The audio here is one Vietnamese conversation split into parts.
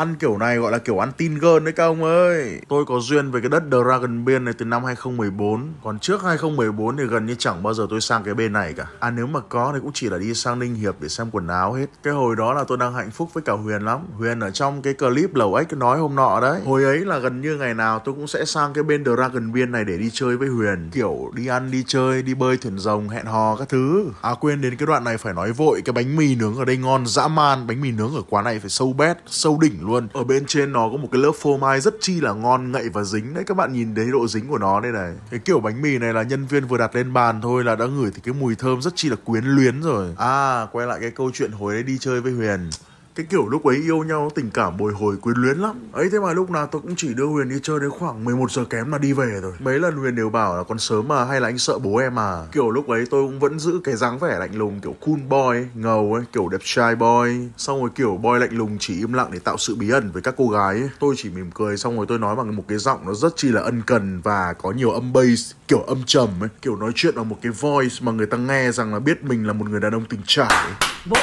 Ăn kiểu này gọi là kiểu ăn tin gơn đấy các ông ơi. Tôi có duyên với cái đất Dragon Biên này từ năm 2014. Còn trước 2014 thì gần như chẳng bao giờ tôi sang cái bên này cả. À nếu mà có thì cũng chỉ là đi sang Ninh Hiệp để xem quần áo hết. Cái hồi đó là tôi đang hạnh phúc với cả Huyền lắm. Huyền ở trong cái clip lẩu ếch nói hôm nọ đấy. Hồi ấy là gần như ngày nào tôi cũng sẽ sang cái bên Dragon Biên này để đi chơi với Huyền. Kiểu đi ăn, đi chơi, đi bơi thuyền rồng, hẹn hò các thứ. À quên đến cái đoạn này phải nói vội cái bánh mì nướng ở đây ngon dã man. Bánh mì nướng ở quán này phải sâu bét, sâu đỉnh luôn luôn ở bên trên nó có một cái lớp phô mai rất chi là ngon ngậy và dính đấy các bạn nhìn thấy độ dính của nó đây này cái kiểu bánh mì này là nhân viên vừa đặt lên bàn thôi là đã ngửi thì cái mùi thơm rất chi là quyến luyến rồi à quay lại cái câu chuyện hồi đấy đi chơi với huyền cái kiểu lúc ấy yêu nhau tình cảm bồi hồi quyến luyến lắm ấy thế mà lúc nào tôi cũng chỉ đưa huyền đi chơi đến khoảng 11 giờ kém mà đi về rồi mấy lần huyền đều bảo là con sớm mà hay là anh sợ bố em à kiểu lúc ấy tôi cũng vẫn giữ cái dáng vẻ lạnh lùng kiểu cool boy ngầu ấy kiểu đẹp trai boy xong rồi kiểu boy lạnh lùng chỉ im lặng để tạo sự bí ẩn với các cô gái ấy. tôi chỉ mỉm cười xong rồi tôi nói bằng một cái giọng nó rất chi là ân cần và có nhiều âm bass kiểu âm trầm ấy kiểu nói chuyện bằng một cái voice mà người ta nghe rằng là biết mình là một người đàn ông tình trải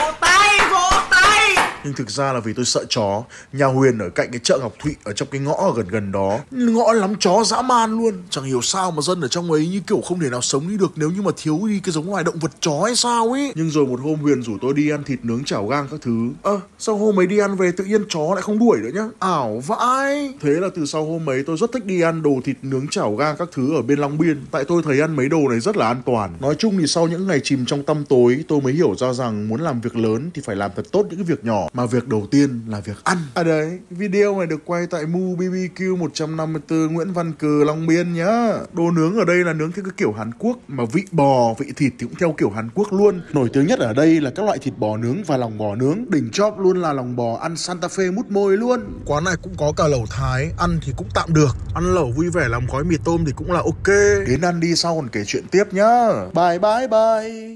ấy nhưng thực ra là vì tôi sợ chó nhà huyền ở cạnh cái chợ ngọc thụy ở trong cái ngõ ở gần gần đó ngõ lắm chó dã man luôn chẳng hiểu sao mà dân ở trong ấy như kiểu không thể nào sống đi được nếu như mà thiếu đi cái giống loài động vật chó hay sao ấy nhưng rồi một hôm huyền rủ tôi đi ăn thịt nướng chảo gang các thứ ơ à, sau hôm ấy đi ăn về tự nhiên chó lại không đuổi nữa nhá ảo vãi thế là từ sau hôm ấy tôi rất thích đi ăn đồ thịt nướng chảo gang các thứ ở bên long biên tại tôi thấy ăn mấy đồ này rất là an toàn nói chung thì sau những ngày chìm trong tăm tối tôi mới hiểu ra rằng muốn làm việc lớn thì phải làm thật tốt những cái việc nhỏ mà việc đầu tiên là việc ăn. À đấy, video này được quay tại Mu BBQ 154 Nguyễn Văn Cừ Long Biên nhá. Đồ nướng ở đây là nướng theo cái kiểu Hàn Quốc mà vị bò, vị thịt thì cũng theo kiểu Hàn Quốc luôn. Nổi tiếng nhất ở đây là các loại thịt bò nướng và lòng bò nướng. Đỉnh chóp luôn là lòng bò ăn Santa Fe mút môi luôn. Quán này cũng có cả lẩu Thái, ăn thì cũng tạm được. Ăn lẩu vui vẻ làm gói mì tôm thì cũng là ok. Đến ăn đi sau còn kể chuyện tiếp nhá. Bye bye bye.